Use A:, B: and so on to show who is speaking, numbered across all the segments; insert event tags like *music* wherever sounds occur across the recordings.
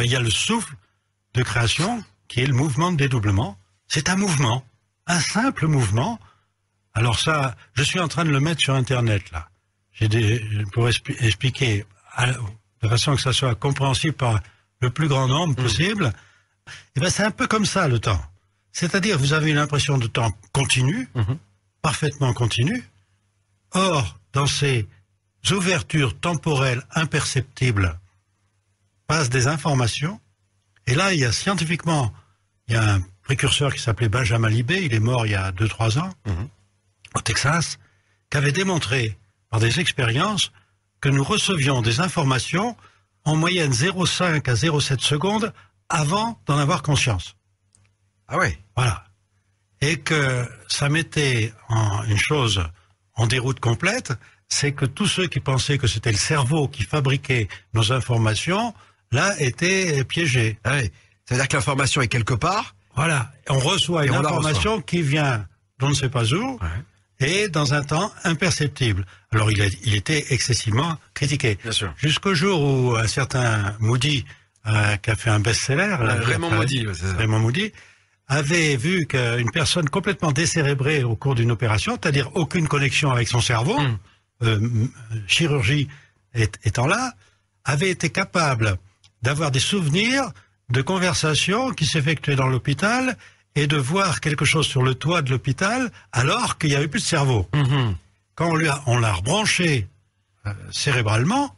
A: Ben, il y a le souffle de création qui est le mouvement de dédoublement. C'est un mouvement, un simple mouvement. Alors ça, je suis en train de le mettre sur Internet là. J'ai des, pour expliquer de façon que ça soit compréhensible par le plus grand nombre mm. possible. Eh ben, c'est un peu comme ça le temps. C'est-à-dire vous avez une impression de temps continu, mm-hmm. parfaitement continu. Or, dans ces ouvertures temporelles imperceptibles passe des informations. Et là, il y a scientifiquement, il y a un précurseur qui s'appelait Benjamin Libé, il est mort il y a 2-3 ans, mhm. au Texas, qui avait démontré par des expériences que nous recevions des informations en moyenne 0,5 à 0,7 secondes avant d'en avoir conscience. Ah oui Voilà. Et que ça mettait une chose en déroute complète, c'est que tous ceux qui pensaient que c'était le cerveau qui fabriquait nos informations là, était piégé. Hein. C'est-à-dire que l'information est quelque part. Voilà. On reçoit une information qui vient d'on ne sait pas où. et dans un temps imperceptible. Alors il, était excessivement critiqué. Jusqu'au jour où un certain Moody, euh, qui a fait un best-seller, euh, Raymond, Moody, avait vu qu'une personne complètement décérébrée au cours d'une opération, c'est-à-dire aucune connexion avec son cerveau, hmm. euh, chirurgie étant là, avait été capable d'avoir des souvenirs de conversations qui s'effectuaient dans l'hôpital et de voir quelque chose sur le toit de l'hôpital alors qu'il n'y avait plus de cerveau. Mhm. Quand on l'a on rebranché euh, cérébralement,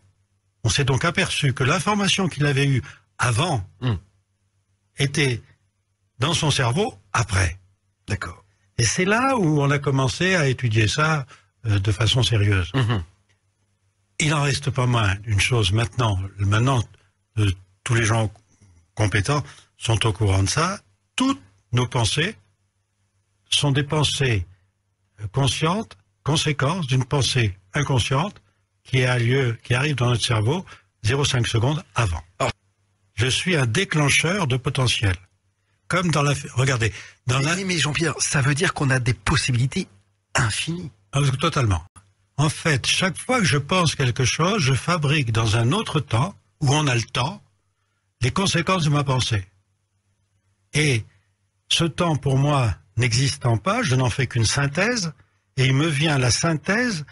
A: on s'est donc aperçu que l'information qu'il avait eue avant mhm. était dans son cerveau après. D'accord. Et c'est là où on a commencé à étudier ça euh, de façon sérieuse. Mhm. Il en reste pas moins d'une chose maintenant. Maintenant, tous les gens compétents sont au courant de ça. Toutes nos pensées sont des pensées conscientes, conséquences d'une pensée inconsciente qui a lieu, qui arrive dans notre cerveau 0,5 secondes avant. Je suis un déclencheur de potentiel. Comme dans la... Regardez. Dans la... mais Jean-Pierre, ça veut dire qu'on a des possibilités infinies. Ah, totalement. En fait, chaque fois que je pense quelque chose, je fabrique dans un autre temps où on a le temps, les conséquences de ma pensée. Et ce temps, pour moi, n'existant pas, je n'en fais qu'une synthèse, et il me vient la synthèse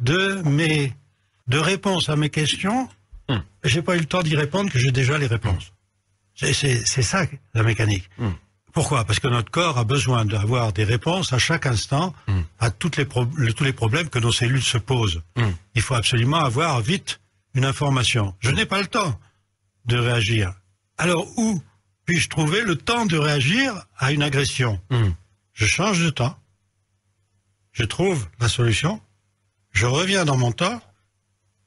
A: de mes de réponses à mes questions. je hmm. J'ai pas eu le temps d'y répondre que j'ai déjà les réponses. C'est ça la mécanique. Hmm. Pourquoi Parce que notre corps a besoin d'avoir des réponses à chaque instant hmm. à toutes les tous les problèmes que nos cellules se posent. Il faut absolument avoir vite une information. Je n'ai pas le temps de réagir. Alors où puis-je trouver le temps de réagir à une agression hmm. Je change de temps. Je trouve la solution. Je reviens dans mon temps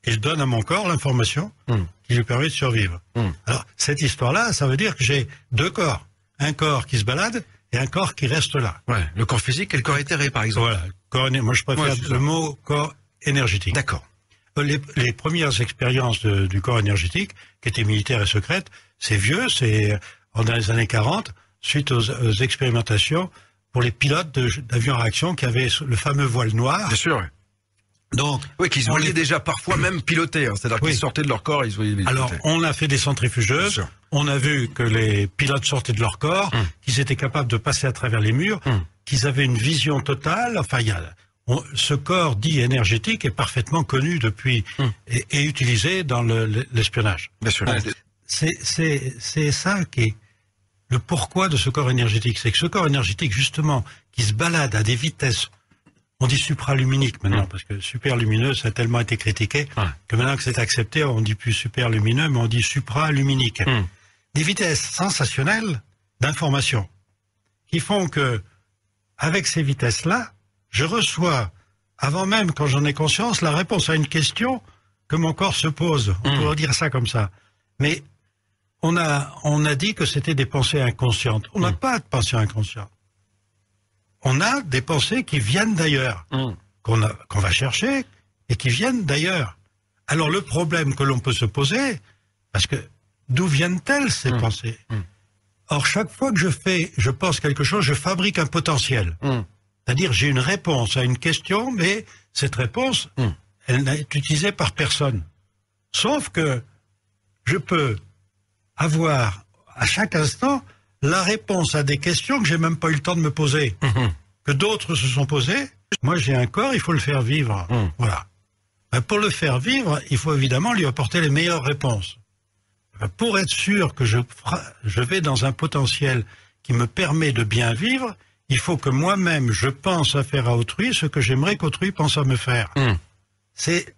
A: et je donne à mon corps l'information hmm. qui lui permet de survivre. Hmm. Alors, cette histoire-là, ça veut dire que j'ai deux corps. Un corps qui se balade et un corps qui reste là. le corps physique et le corps éthéré, par exemple. Voilà. moi, je préfère le mot corps énergétique. D'accord les, premières expériences du corps énergétique, qui étaient militaires et secrètes, c'est vieux, c'est dans les années 40, suite aux, expérimentations pour les pilotes d'avions à réaction qui avaient le fameux voile noir. Bien sûr. Donc, oui, qu'ils voyaient déjà parfois même piloter, hein. c'est-à-dire qu'ils sortaient de leur corps, ils voyaient Alors, on a fait des centrifugeuses, on a vu que les pilotes sortaient de leur corps, hum. qu'ils étaient capables de passer à travers les murs, hum. qu'ils avaient une vision totale, enfin, il y a ce corps dit énergétique est parfaitement connu depuis hmm. et, utilisé dans l'espionnage. sûr. c'est ça qui est le pourquoi de ce corps énergétique. C'est que ce corps énergétique, justement, qui se balade à des vitesses, on dit supraluminique maintenant, hmm. parce que superlumineux, ça a tellement été critiqué que maintenant que c'est accepté, on dit plus superlumineux, mais on dit supraluminique. Hmm. Des vitesses sensationnelles d'information qui font que, avec ces vitesses-là, je reçois, avant même quand j'en ai conscience, la réponse à une question que mon corps se pose. On hmm. pourrait dire ça comme ça. Mais on a, on a dit que c'était des pensées inconscientes. On n'a hmm. pas de pensées inconscientes. On a des pensées qui viennent d'ailleurs, hmm. qu'on va chercher et qui viennent d'ailleurs. Alors le problème que l'on peut se poser, parce que d'où viennent-elles ces pensées Or, chaque fois que je fais, je pense quelque chose, je fabrique un potentiel. C'est-à-dire, j'ai une réponse à une question, mais cette réponse, hmm. elle n'est utilisée par personne. Sauf que je peux avoir à chaque instant la réponse à des questions que j'ai même pas eu le temps de me poser, hmm. que d'autres se sont posées. Moi, j'ai un corps, il faut le faire vivre. Hmm. Voilà. Ben, pour le faire vivre, il faut évidemment lui apporter les meilleures réponses. Ben, pour être sûr que je vais dans un potentiel qui me permet de bien vivre, il faut que moi-même je pense à faire à autrui ce que j'aimerais qu'autrui pense à me faire. Hmm. C'est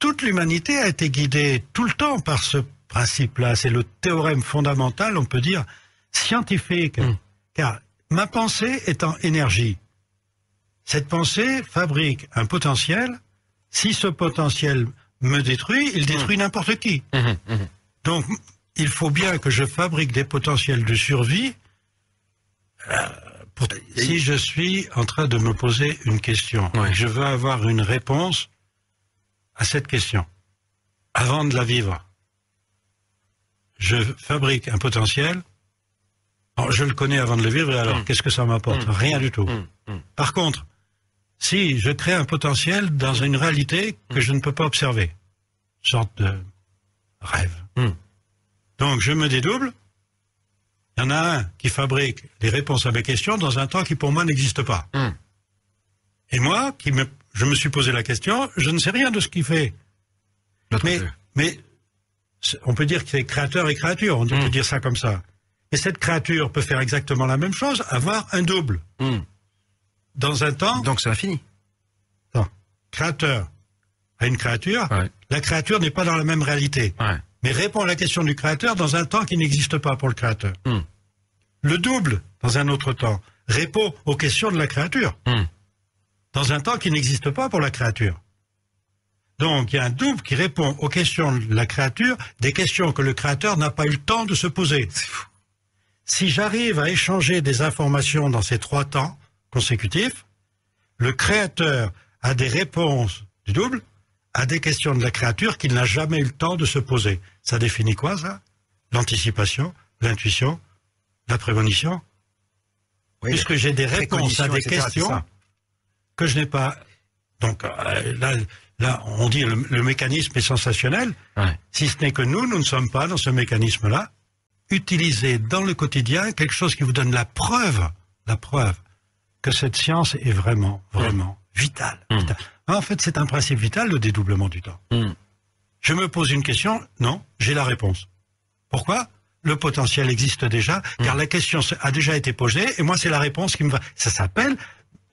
A: toute l'humanité a été guidée tout le temps par ce principe-là. C'est le théorème fondamental, on peut dire scientifique, hmm. car ma pensée est en énergie. Cette pensée fabrique un potentiel. Si ce potentiel me détruit, il hmm. détruit n'importe qui. Donc, il faut bien que je fabrique des potentiels de survie. Euh, si je suis en train de me poser une question, je veux avoir une réponse à cette question avant de la vivre. Je fabrique un potentiel. je le connais avant de le vivre, et alors hmm. qu'est-ce que ça m'apporte hmm. Rien du tout. Hmm. Par contre, si je crée un potentiel dans une réalité que je ne peux pas observer, sorte de rêve. Donc je me dédouble, il y en a un qui fabrique les réponses à mes questions dans un temps qui pour moi n'existe pas. Hmm. Et moi, qui me, je me suis posé la question, je ne sais rien de ce qu'il fait. Mais, mais, on peut dire que c'est créateur et créature, on peut hmm. dire ça comme ça. Et cette créature peut faire exactement la même chose, avoir un double. Hmm. Dans un temps. Donc c'est infini. Non. Créateur à une créature, la créature n'est pas dans la même réalité mais répond à la question du créateur dans un temps qui n'existe pas pour le créateur. Hmm. Le double, dans un autre temps, répond aux questions de la créature, hmm. dans un temps qui n'existe pas pour la créature. Donc il y a un double qui répond aux questions de la créature, des questions que le créateur n'a pas eu le temps de se poser. Si j'arrive à échanger des informations dans ces trois temps consécutifs, le créateur a des réponses du double, à des questions de la créature qu'il n'a jamais eu le temps de se poser. Ça définit quoi, ça L'anticipation, l'intuition, la prémonition Puisque j'ai des réponses à des questions que je n'ai pas. Donc euh, là, là, on dit le, le mécanisme est sensationnel, si ce n'est que nous, nous ne sommes pas dans ce mécanisme-là. Utilisez dans le quotidien quelque chose qui vous donne la preuve, la preuve que cette science est vraiment, vraiment Hmm. vital. En fait, c'est un principe vital, le dédoublement du temps. Hmm. Je me pose une question, non, j'ai la réponse. Pourquoi Le potentiel existe déjà, hmm. car la question a déjà été posée, et moi, c'est la réponse qui me va. Ça s'appelle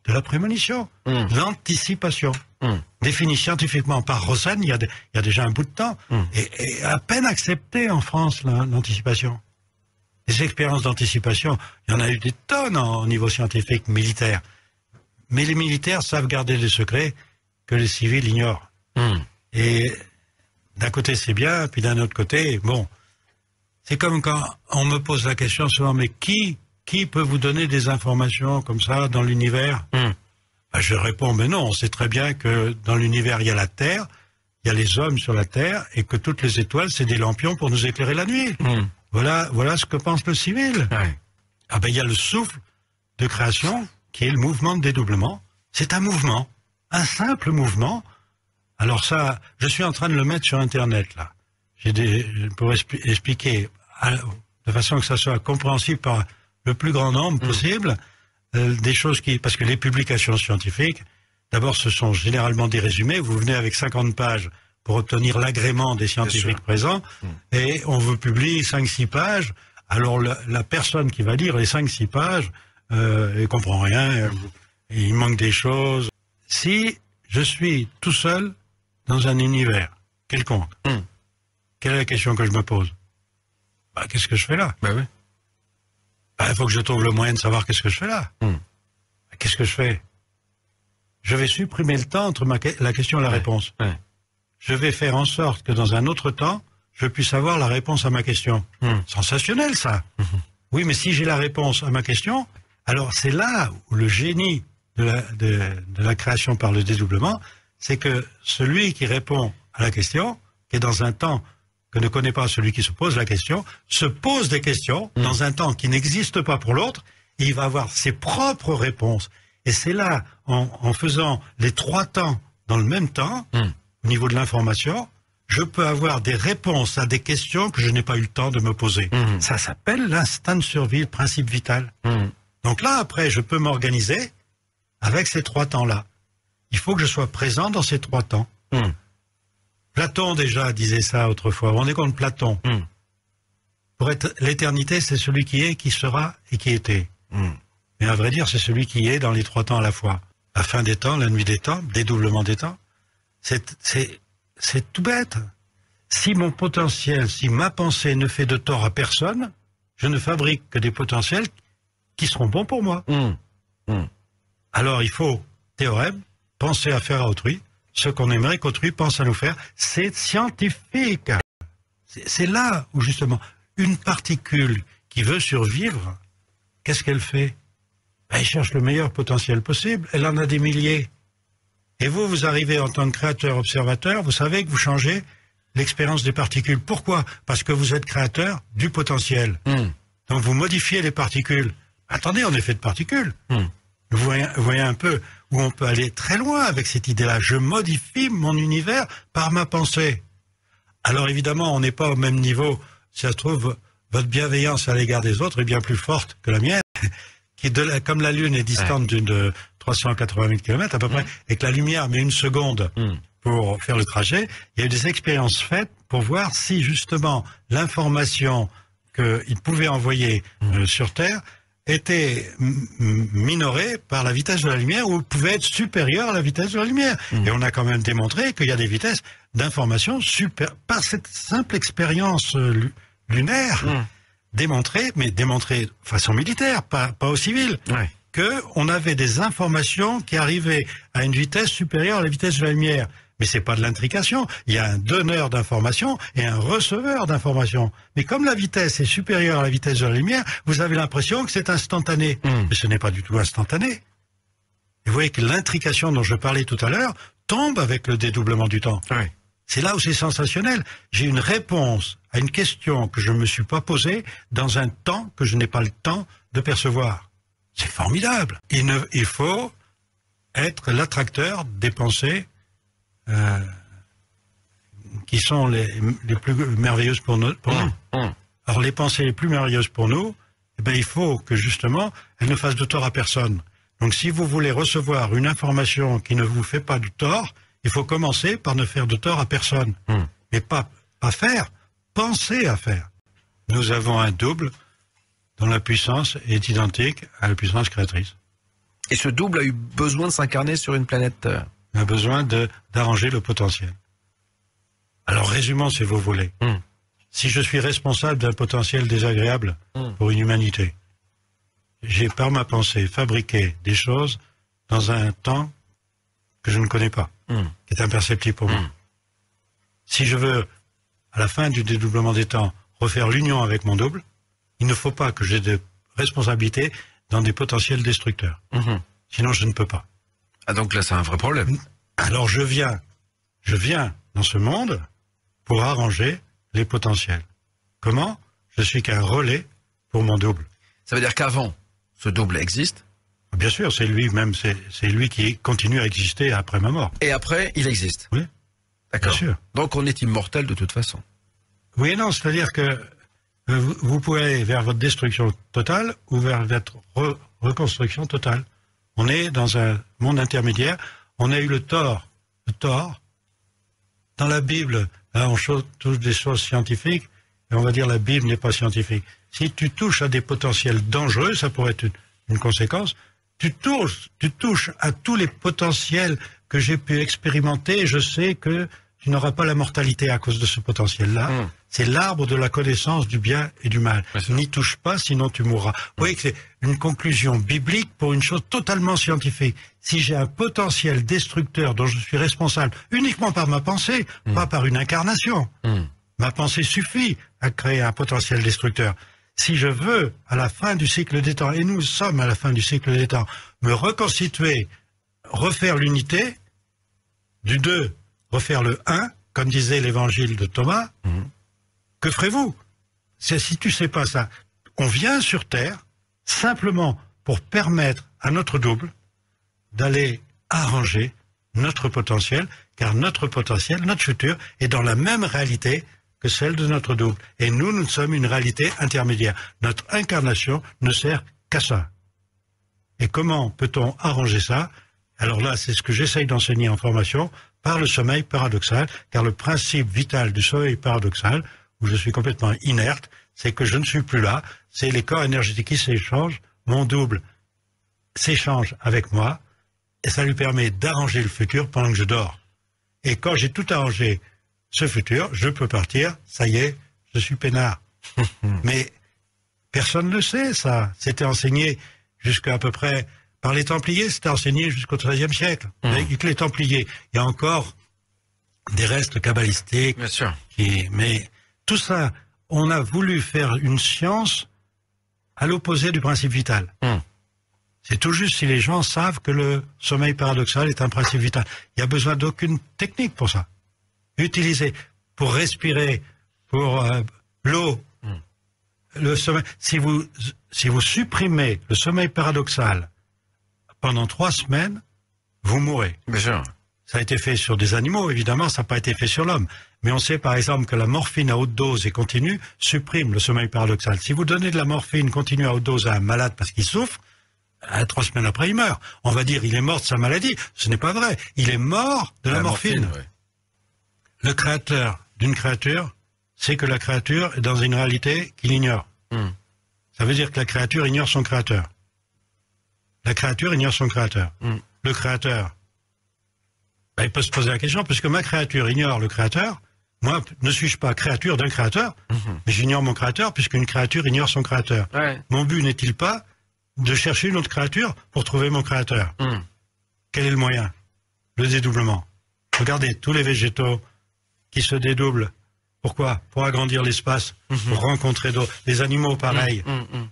A: de la prémonition, l'anticipation. Définie scientifiquement par Rosen, il y, a déjà un bout de temps, et, et à peine acceptée en France, l'anticipation. Les expériences d'anticipation, il y en a eu des tonnes au niveau scientifique, militaire. Mais les militaires savent garder des secrets que les civils ignorent. Hmm. Et d'un côté, c'est bien, puis d'un autre côté, bon. C'est comme quand on me pose la question souvent, mais qui, qui peut vous donner des informations comme ça dans l'univers hmm. ben, Je réponds, mais non, on sait très bien que dans l'univers, il y a la Terre, il y a les hommes sur la Terre, et que toutes les étoiles, c'est des lampions pour nous éclairer la nuit. Hmm. Voilà, voilà ce que pense le civil. Ah ben, il y a le souffle de création qui est le mouvement de dédoublement. C'est un mouvement, un simple mouvement. Alors ça, je suis en train de le mettre sur Internet, là. Des, pour expliquer de façon que ça soit compréhensible par le plus grand nombre mm. possible, euh, des choses qui... Parce que les publications scientifiques, d'abord, ce sont généralement des résumés. Vous venez avec 50 pages pour obtenir l'agrément des scientifiques présents, mm. et on vous publie 5-6 pages. Alors la, personne qui va lire les 5-6 pages, euh, il ne comprend rien, il manque des choses. Si je suis tout seul dans un univers quelconque, hmm. quelle est la question que je me pose bah, Qu'est-ce que je fais là bah bah, Il oui. faut que je trouve le moyen de savoir qu'est-ce que je fais là. Hmm. Bah, qu'est-ce que je fais Je vais supprimer le temps entre la question et la réponse. Je vais faire en sorte que dans un autre temps, je puisse avoir la réponse à ma question. Hmm. Sensationnel ça. Oui, mais si j'ai la réponse à ma question, alors c'est là où le génie de la, création par le dédoublement, c'est que celui qui répond à la question, qui est dans un temps que ne connaît pas celui qui se pose la question, se pose des questions mm. dans un temps qui n'existe pas pour l'autre, il va avoir ses propres réponses. Et c'est là, en, faisant les trois temps dans le même temps, mm. au niveau de l'information, je peux avoir des réponses à des questions que je n'ai pas eu le temps de me poser. Mm. Ça s'appelle l'instinct de survie, le principe vital. Donc là, après, je peux m'organiser avec ces trois temps-là. Il faut que je sois présent dans ces trois temps. Hmm. Platon déjà disait ça autrefois. On est contre Platon. Hmm. Pour être l'éternité, c'est celui qui est, qui sera et qui était. Hmm. Mais à vrai dire, c'est celui qui est dans les trois temps à la fois. La fin des temps, la nuit des temps, dédoublement des temps. C'est tout bête. Si mon potentiel, si ma pensée ne fait de tort à personne, je ne fabrique que des potentiels qui seront bons pour moi. Hum. Hum. Alors il faut, théorème, penser à faire à autrui ce qu'on aimerait qu'autrui pense à nous faire. C'est scientifique. C'est là où justement une particule qui veut survivre, qu'est-ce qu'elle fait ben, Elle cherche le meilleur potentiel possible. Elle en a des milliers. Et vous, vous arrivez en tant que créateur observateur, vous savez que vous changez l'expérience des particules. Pourquoi Parce que vous êtes créateur du potentiel. Hum. Donc vous modifiez les particules. Attendez, on est fait de particules. Hmm. Vous, voyez, un peu où on peut aller très loin avec cette idée-là. Je modifie mon univers par ma pensée. Alors évidemment, on n'est pas au même niveau. Si ça se trouve, votre bienveillance à l'égard des autres est bien plus forte que la mienne, *laughs* qui comme la Lune est distante d'une 380 000 km à peu hmm. près, et que la lumière met une seconde hmm. pour faire le trajet, il y a eu des expériences faites pour voir si justement l'information qu'il pouvait envoyer euh, sur Terre était minoré par la vitesse de la lumière ou pouvait être supérieur à la vitesse de la lumière. Mmh. Et on a quand même démontré qu'il y a des vitesses d'information super par cette simple expérience euh, lunaire démontré mmh. démontrée, mais démontrée de façon militaire, pas, pas au civil. que on avait des informations qui arrivaient à une vitesse supérieure à la vitesse de la lumière. Mais c'est pas de l'intrication. Il y a un donneur d'information et un receveur d'information. Mais comme la vitesse est supérieure à la vitesse de la lumière, vous avez l'impression que c'est instantané. Hmm. Mais ce n'est pas du tout instantané. vous voyez que l'intrication dont je parlais tout à l'heure tombe avec le dédoublement du temps. C'est là où c'est sensationnel. J'ai une réponse à une question que je ne me suis pas posée dans un temps que je n'ai pas le temps de percevoir. C'est formidable. il faut être l'attracteur des pensées euh, qui sont les, plus merveilleuses pour, nous. Mmh, mmh. Alors les pensées les plus merveilleuses pour nous, eh bien, il faut que justement elles ne fassent de tort à personne. Donc si vous voulez recevoir une information qui ne vous fait pas du tort, il faut commencer par ne faire de tort à personne. Mmh. Mais pas, pas faire, penser à faire. Nous avons un double dont la puissance est identique à la puissance créatrice. Et ce double a eu besoin de s'incarner sur une planète euh, on a besoin d'arranger le potentiel. Alors résumons si vous voulez. Hmm. Si je suis responsable d'un potentiel désagréable hmm. pour une humanité, j'ai par ma pensée fabriqué des choses dans un temps que je ne connais pas, hmm. qui est imperceptible pour moi. Si je veux, à la fin du dédoublement des temps, refaire l'union avec mon double, il ne faut pas que j'ai de responsabilité dans des potentiels destructeurs. Sinon, je ne peux pas. Ah donc là, c'est un vrai problème. Alors je viens, je viens dans ce monde pour arranger les potentiels. Comment Je suis qu'un relais pour mon double. Ça veut dire qu'avant, ce double existe Bien sûr, c'est lui-même, c'est lui qui continue à exister après ma mort. Et après, il existe Oui. D'accord. Bien sûr. Donc on est immortel de toute façon. Oui non, c'est-à-dire que euh, vous, pouvez aller vers votre destruction totale ou vers votre reconstruction totale. On est dans un monde intermédiaire. On a eu le tort, le tort. Dans la Bible, hein, on touche des choses scientifiques et on va dire la Bible n'est pas scientifique. Si tu touches à des potentiels dangereux, ça pourrait être une conséquence. Tu touches, tu touches à tous les potentiels que j'ai pu expérimenter. je sais que tu n'auras pas la mortalité à cause de ce potentiel-là. Hmm. C'est l'arbre de la connaissance du bien et du mal. N'y touche pas, sinon tu mourras. Vous voyez que c'est une conclusion biblique pour une chose totalement scientifique. Si j'ai un potentiel destructeur dont je suis responsable uniquement par ma pensée, hmm. pas par une incarnation, hmm. ma pensée suffit à créer un potentiel destructeur. Si je veux, à la fin du cycle des temps, et nous sommes à la fin du cycle des temps, me reconstituer, refaire l'unité, du 2, refaire le 1, comme disait l'évangile de Thomas, hmm que ferez-vous Si tu sais pas ça, on vient sur Terre simplement pour permettre à notre double d'aller arranger notre potentiel, car notre potentiel, notre futur, est dans la même réalité que celle de notre double. Et nous, nous sommes une réalité intermédiaire. Notre incarnation ne sert qu'à ça. Et comment peut-on arranger ça Alors là, c'est ce que j'essaye d'enseigner en formation, par le sommeil paradoxal, car le principe vital du sommeil paradoxal, où je suis complètement inerte, c'est que je ne suis plus là, c'est les corps énergétiques qui s'échangent, mon double s'échange avec moi, et ça lui permet d'arranger le futur pendant que je dors. Et quand j'ai tout arrangé, ce futur, je peux partir, ça y est, je suis peinard. *laughs* Mais personne ne sait, ça. C'était enseigné jusqu'à peu près par les Templiers, c'était enseigné jusqu'au XIIIe siècle. Mmh. Avec les Templiers, il y a encore des restes kabbalistiques. Qui, mais tout ça, on a voulu faire une science à l'opposé du principe vital. Hmm. C'est tout juste si les gens savent que le sommeil paradoxal est un principe vital. Il n'y a besoin d'aucune technique pour ça. Utilisez pour respirer, pour euh, l'eau, hmm. le sommeil. Si vous, si vous supprimez le sommeil paradoxal pendant trois semaines, vous mourrez. Ça a été fait sur des animaux, évidemment, ça n'a pas été fait sur l'homme. Mais on sait par exemple que la morphine à haute dose et continue supprime le sommeil paradoxal. Si vous donnez de la morphine continue à haute dose à un malade parce qu'il souffre, à euh, trois semaines après, il meurt. On va dire il est mort de sa maladie. Ce n'est pas vrai. Il est mort de la, morphine. Le créateur d'une créature, sait que la créature est dans une réalité qu'il ignore. Hmm. Ça veut dire que la créature ignore son créateur. La créature ignore son créateur. Hmm. Le créateur bah, il peut se poser la question, puisque ma créature ignore le créateur. Moi, ne suis-je pas créature d'un créateur mhm. Mais j'ignore mon créateur, puisqu'une créature ignore son créateur. Mon but n'est-il pas de chercher une autre créature pour trouver mon créateur hmm. Quel est le moyen Le dédoublement. Regardez, tous les végétaux qui se dédoublent, pourquoi Pour agrandir l'espace, pour mhm. rencontrer d'autres. Les animaux, pareil. Hmm, hmm,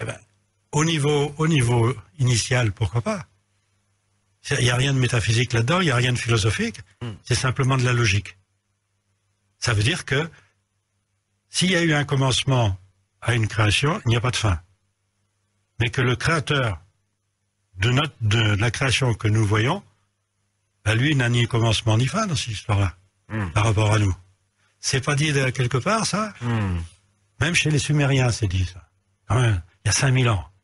A: eh ben, au, niveau, au niveau initial, pourquoi pas il n'y a rien de métaphysique là-dedans, il n'y a rien de philosophique, hmm. c'est simplement de la logique. Ça veut dire que s'il y a eu un commencement à une création, il n'y a pas de fin. Mais que le créateur de, la création que nous voyons, bah, lui n'a ni commencement ni fin dans cette histoire-là, hmm. par rapport à nous. C'est pas dit quelque part, ça hmm. Même chez les Sumériens, c'est dit, ça. Quand même, il y a 5000 ans.